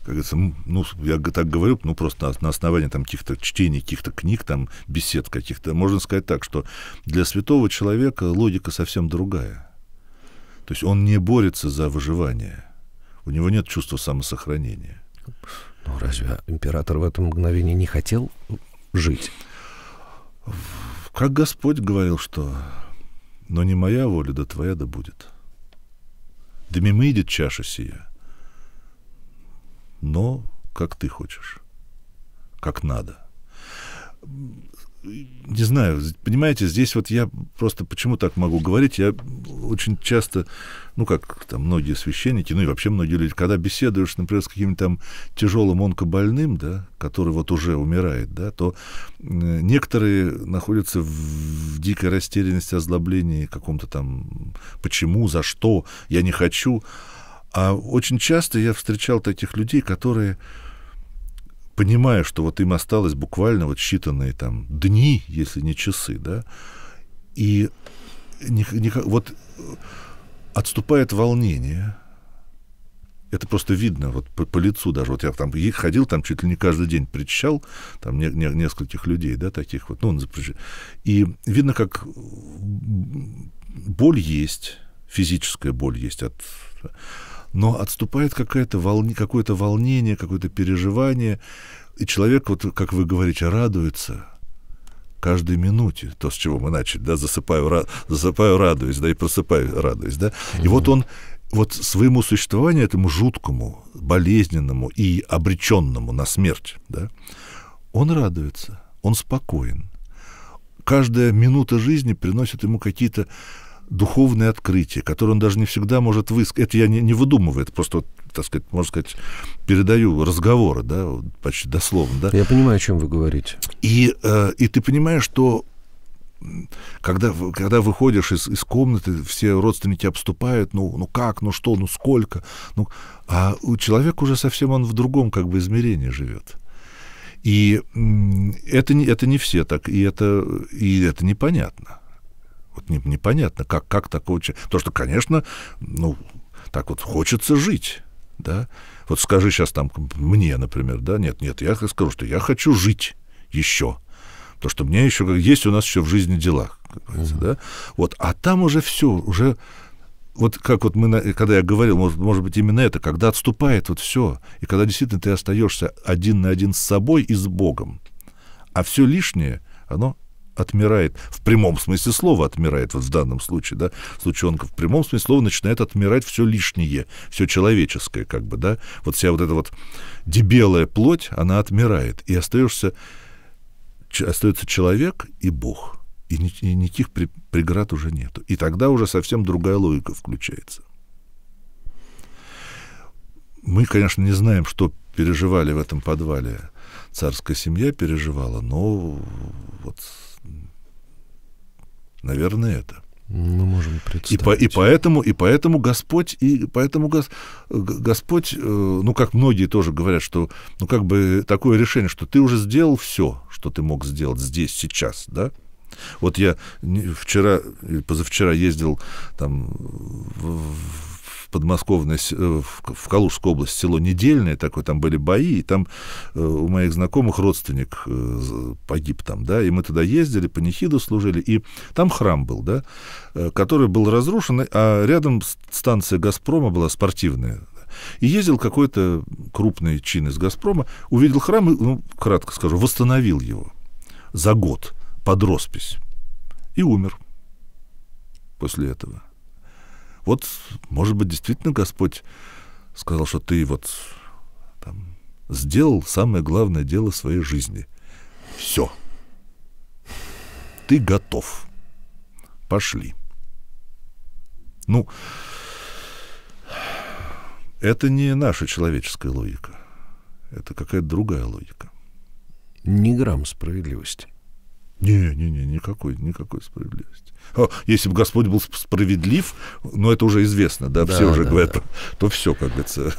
как говорится, ну, я так говорю, ну, просто на, на основании там каких-то чтений, каких-то книг, там, бесед каких-то. Можно сказать так, что для святого человека логика совсем другая. То есть он не борется за выживание. У него нет чувства самосохранения. Ну, разве император в этом мгновении не хотел жить? Как Господь говорил, что «но не моя воля, да твоя да будет». Да мимо идет чаша сия – но как ты хочешь, как надо. Не знаю, понимаете, здесь вот я просто почему так могу говорить, я очень часто, ну, как там многие священники, ну и вообще многие люди, когда беседуешь, например, с каким-то там тяжелым онкобольным, да, который вот уже умирает, да, то некоторые находятся в дикой растерянности, озлоблении каком-то там, почему, за что, я не хочу, а очень часто я встречал таких людей, которые, понимая, что вот им осталось буквально вот считанные там дни, если не часы, да, и не, не, вот э, отступает волнение, это просто видно вот по, по лицу даже. Вот я там ходил, там чуть ли не каждый день причащал, там не, не, нескольких людей, да, таких вот, ну, и видно, как боль есть, физическая боль есть от но отступает какое-то волне, какое-то волнение, какое-то переживание, и человек, вот как вы говорите, радуется каждой минуте, то, с чего мы начали, да, засыпаю, ра, засыпаю радуюсь, да, и просыпаю, радуюсь, да, mm-hmm. и вот он вот своему существованию, этому жуткому, болезненному и обреченному на смерть, да, он радуется, он спокоен, каждая минута жизни приносит ему какие-то духовные открытия, которые он даже не всегда может высказать. Это я не, не выдумываю, это просто, так сказать, можно сказать, передаю разговоры, да, почти дословно. Да? Я понимаю, о чем вы говорите. И, э, и ты понимаешь, что когда, когда выходишь из, из комнаты, все родственники обступают, ну, ну как, ну что, ну сколько, ну, а у человека уже совсем он в другом как бы измерении живет. И это не, это не все так, и это, и это непонятно. Вот не, непонятно, как, как такого человека. Потому что, конечно, ну, так вот хочется жить, да. Вот скажи сейчас там мне, например, да, нет, нет, я скажу, что я хочу жить еще. то что мне еще, есть у нас еще в жизни дела, угу. да. Вот, а там уже все, уже вот как вот мы, э, когда я говорил, может, может быть, именно это, когда отступает вот все, и когда действительно ты остаешься один на один с собой и с Богом, а все лишнее, оно отмирает, в прямом смысле слова отмирает, вот в данном случае, да, в в прямом смысле слова начинает отмирать все лишнее, все человеческое, как бы, да, вот вся вот эта вот дебелая плоть, она отмирает, и остаешься, остается человек и Бог, и, и никаких преград уже нету, и тогда уже совсем другая логика включается. Мы, конечно, не знаем, что переживали в этом подвале царская семья переживала, но вот Наверное, это. Мы можем представить. И, по, и поэтому, и поэтому Господь, и поэтому Гос, Господь, э, ну как многие тоже говорят, что, ну как бы такое решение, что ты уже сделал все, что ты мог сделать здесь сейчас, да? Вот я вчера, позавчера ездил там в, подмосковной, э, в Калужской области село Недельное такое, там были бои, и там э, у моих знакомых родственник э, погиб там, да, и мы туда ездили, панихиду служили, и там храм был, да, который был разрушен, а рядом станция «Газпрома» была спортивная, и ездил какой-то крупный чин из «Газпрома», увидел храм и, ну, кратко скажу, восстановил его за год под роспись. И умер после этого. Вот, может быть, действительно Господь сказал, что ты вот там, сделал самое главное дело своей жизни. Все. Ты готов. Пошли. Ну, это не наша человеческая логика. Это какая-то другая логика. Ни грамм справедливости. Не, не, не, никакой, никакой справедливости. О, если бы Господь был справедлив, но ну, это уже известно, да, да все уже да, говорят, да. то все, как говорится,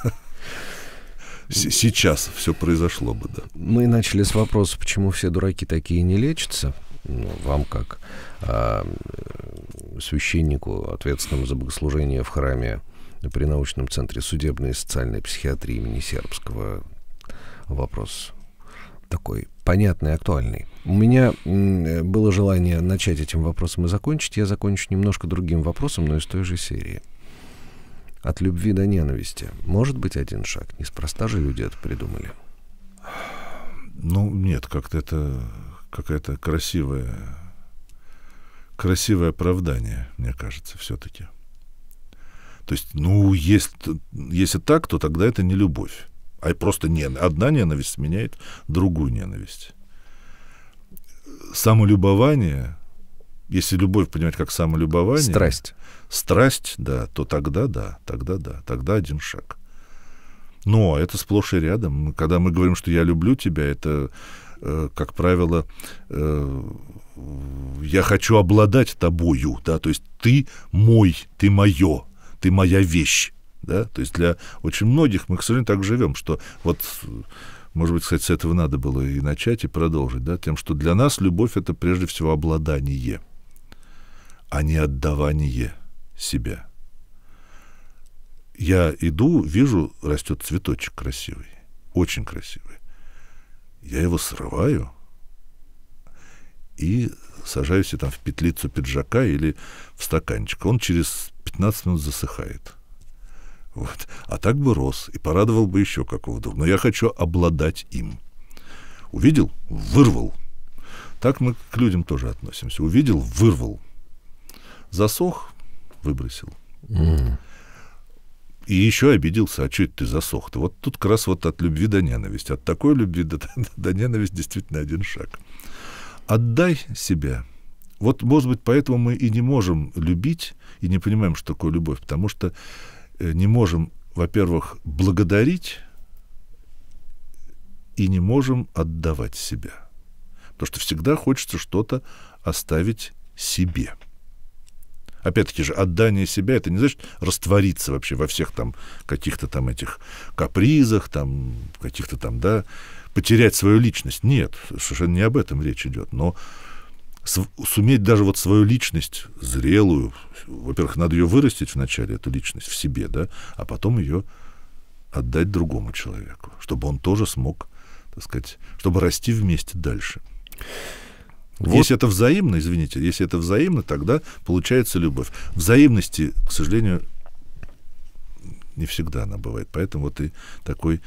сейчас все произошло бы, да. Мы начали с вопроса, почему все дураки такие не лечатся. Ну, вам как а, священнику, ответственному за богослужение в храме при научном центре судебной и социальной психиатрии имени Сербского вопрос такой понятный, актуальный. У меня было желание начать этим вопросом и закончить. Я закончу немножко другим вопросом, но из той же серии. От любви до ненависти. Может быть один шаг? Неспроста же люди это придумали. Ну, нет, как-то это какая-то красивая красивое оправдание, мне кажется, все-таки. То есть, ну, есть, если так, то тогда это не любовь а просто не, одна ненависть меняет другую ненависть. Самолюбование, если любовь понимать как самолюбование... Страсть. Страсть, да, то тогда да, тогда да, тогда один шаг. Но это сплошь и рядом. Когда мы говорим, что я люблю тебя, это, э, как правило, э, я хочу обладать тобою, да, то есть ты мой, ты мое, ты моя вещь. Да? То есть для очень многих мы, к сожалению, так живем, что вот, может быть, кстати, с этого надо было и начать, и продолжить, да, тем, что для нас любовь — это прежде всего обладание, а не отдавание себя. Я иду, вижу, растет цветочек красивый, очень красивый. Я его срываю и сажаюсь себе там в петлицу пиджака или в стаканчик. Он через 15 минут засыхает. Вот. А так бы рос и порадовал бы еще какого то Но я хочу обладать им. Увидел — вырвал. Так мы к людям тоже относимся. Увидел — вырвал. Засох — выбросил. Mm. И еще обиделся, а что это ты засох-то? Вот тут как раз вот от любви до ненависти. От такой любви до, до ненависти действительно один шаг. Отдай себя. Вот, может быть, поэтому мы и не можем любить, и не понимаем, что такое любовь, потому что Э, не можем, во-первых, благодарить и не можем отдавать себя. Потому что всегда хочется что-то оставить себе. Опять-таки же, отдание себя, это не значит раствориться вообще во всех там каких-то там этих капризах, там каких-то там, да, потерять свою личность. Нет, совершенно не об этом речь идет. Но суметь даже вот свою личность, зрелую, во-первых, надо ее вырастить вначале, эту личность, в себе, да, а потом ее отдать другому человеку, чтобы он тоже смог, так сказать, чтобы расти вместе дальше. Вот. Если это взаимно, извините, если это взаимно, тогда получается любовь. Взаимности, к сожалению, не всегда она бывает. Поэтому вот и такой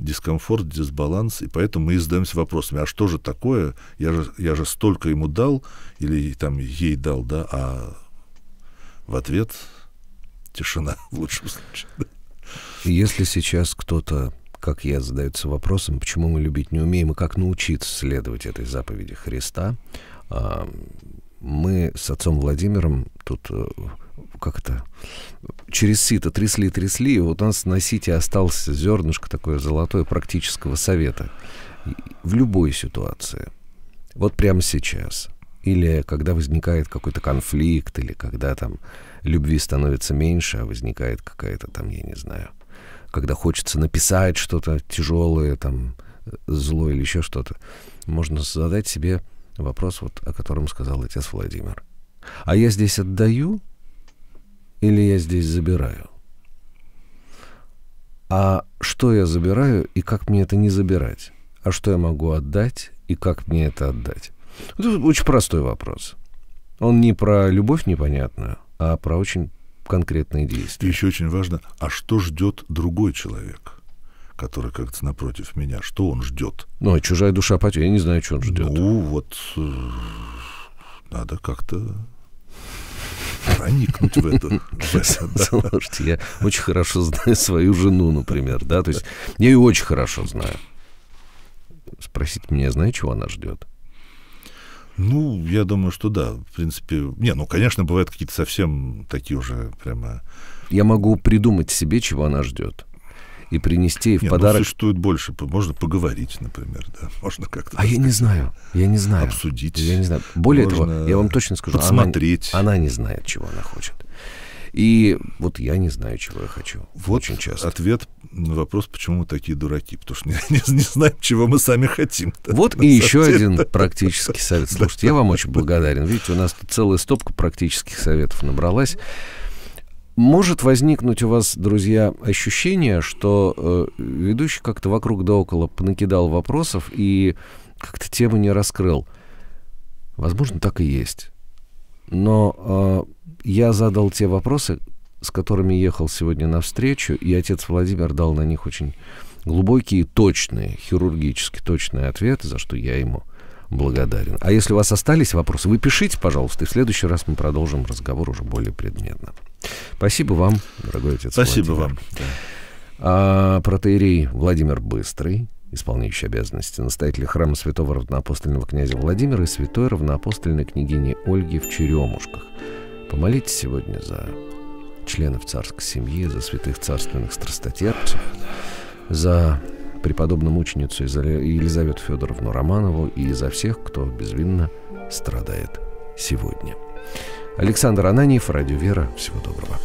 дискомфорт, дисбаланс, и поэтому мы задаемся вопросами, а что же такое, я же, я же столько ему дал, или там ей дал, да, а в ответ тишина в лучшем случае. Если сейчас кто-то, как я, задается вопросом, почему мы любить не умеем и как научиться следовать этой заповеди Христа, а, мы с отцом Владимиром тут э, как то через сито трясли, трясли, и вот у нас на сите осталось зернышко такое золотое практического совета. В любой ситуации. Вот прямо сейчас. Или когда возникает какой-то конфликт, или когда там любви становится меньше, а возникает какая-то там, я не знаю, когда хочется написать что-то тяжелое, там, э, злое или еще что-то, можно задать себе вопрос, вот, о котором сказал отец Владимир. А я здесь отдаю или я здесь забираю? А что я забираю и как мне это не забирать? А что я могу отдать и как мне это отдать? Это очень простой вопрос. Он не про любовь непонятную, а про очень конкретные действия. И еще очень важно, а что ждет другой человек? который как-то напротив меня, что он ждет? Ну, а чужая душа потеря, я не знаю, что он ждет. Ну, вот э, надо как-то проникнуть в это. Слушайте, я очень хорошо знаю свою жену, например, да, то есть я ее очень хорошо знаю. Спросить меня, знаю, чего она ждет? Ну, я думаю, что да. В принципе, не, ну, конечно, бывают какие-то совсем такие уже прямо... Я могу придумать себе, чего она ждет и принести в Нет, ну, подарок. Ну, существует больше. Можно поговорить, например, да. Можно как-то. А я не знаю. Я не знаю. Обсудить. Я не знаю. Более Можно того, я вам точно скажу, подсмотреть. Она, она не знает, чего она хочет. И вот я не знаю, чего я хочу. Вот очень часто. Ответ на вопрос, почему мы такие дураки, потому что не, не, не знаем, чего мы сами хотим. Вот и еще один практический совет. Слушайте, я вам очень благодарен. Видите, у нас целая стопка практических советов набралась. Может возникнуть у вас, друзья, ощущение, что э, ведущий как-то вокруг да около понакидал вопросов и как-то тему не раскрыл. Возможно, так и есть. Но э, я задал те вопросы, с которыми ехал сегодня навстречу, и отец Владимир дал на них очень глубокие, точные, хирургически точные ответы, за что я ему благодарен. А если у вас остались вопросы, вы пишите, пожалуйста, и в следующий раз мы продолжим разговор уже более предметно. Спасибо вам, дорогой отец. Спасибо Владимир. вам. Да. А, Владимир Быстрый, исполняющий обязанности настоятеля храма святого равноапостольного князя Владимира и святой равноапостольной княгини Ольги в Черемушках. Помолитесь сегодня за членов царской семьи, за святых царственных страстотерпцев, за преподобную мученицу Елизавету Федоровну Романову и за всех, кто безвинно страдает сегодня. Александр Ананьев, Радио Вера. Всего доброго.